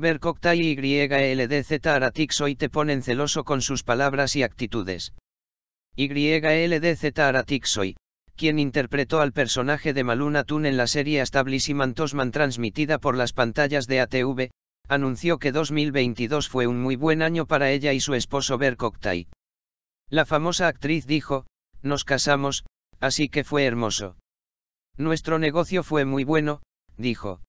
Berkoctay y YLDZ te ponen celoso con sus palabras y actitudes. YLDZ Aratix quien interpretó al personaje de Maluna Tun en la serie Establishment Tosman transmitida por las pantallas de ATV, anunció que 2022 fue un muy buen año para ella y su esposo Berkoctay. La famosa actriz dijo, nos casamos, así que fue hermoso. Nuestro negocio fue muy bueno, dijo.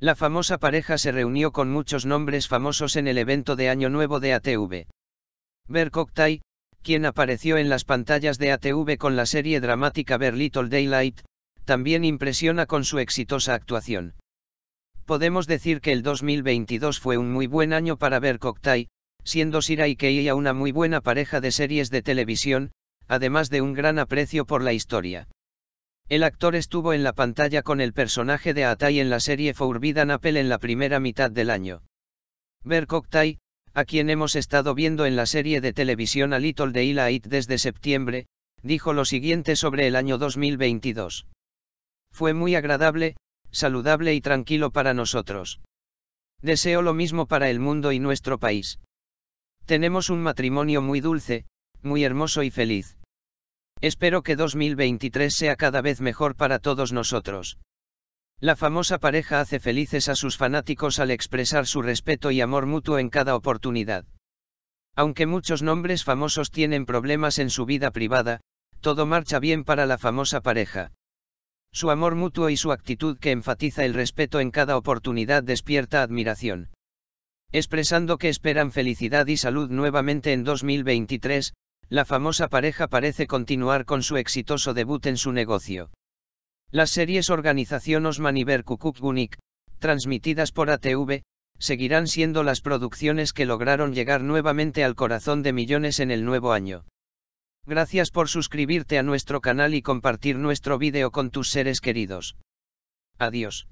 La famosa pareja se reunió con muchos nombres famosos en el evento de Año Nuevo de ATV. Cocktail, quien apareció en las pantallas de ATV con la serie dramática Ver Little Daylight, también impresiona con su exitosa actuación. Podemos decir que el 2022 fue un muy buen año para Cocktail, siendo Sira y una muy buena pareja de series de televisión, además de un gran aprecio por la historia. El actor estuvo en la pantalla con el personaje de Atai en la serie Forbidden Apple en la primera mitad del año. Ver a quien hemos estado viendo en la serie de televisión A Little Daylight desde septiembre, dijo lo siguiente sobre el año 2022. Fue muy agradable, saludable y tranquilo para nosotros. Deseo lo mismo para el mundo y nuestro país. Tenemos un matrimonio muy dulce, muy hermoso y feliz. Espero que 2023 sea cada vez mejor para todos nosotros. La famosa pareja hace felices a sus fanáticos al expresar su respeto y amor mutuo en cada oportunidad. Aunque muchos nombres famosos tienen problemas en su vida privada, todo marcha bien para la famosa pareja. Su amor mutuo y su actitud que enfatiza el respeto en cada oportunidad despierta admiración. Expresando que esperan felicidad y salud nuevamente en 2023, la famosa pareja parece continuar con su exitoso debut en su negocio. Las series Organización Osman y Gunik, transmitidas por ATV, seguirán siendo las producciones que lograron llegar nuevamente al corazón de millones en el nuevo año. Gracias por suscribirte a nuestro canal y compartir nuestro vídeo con tus seres queridos. Adiós.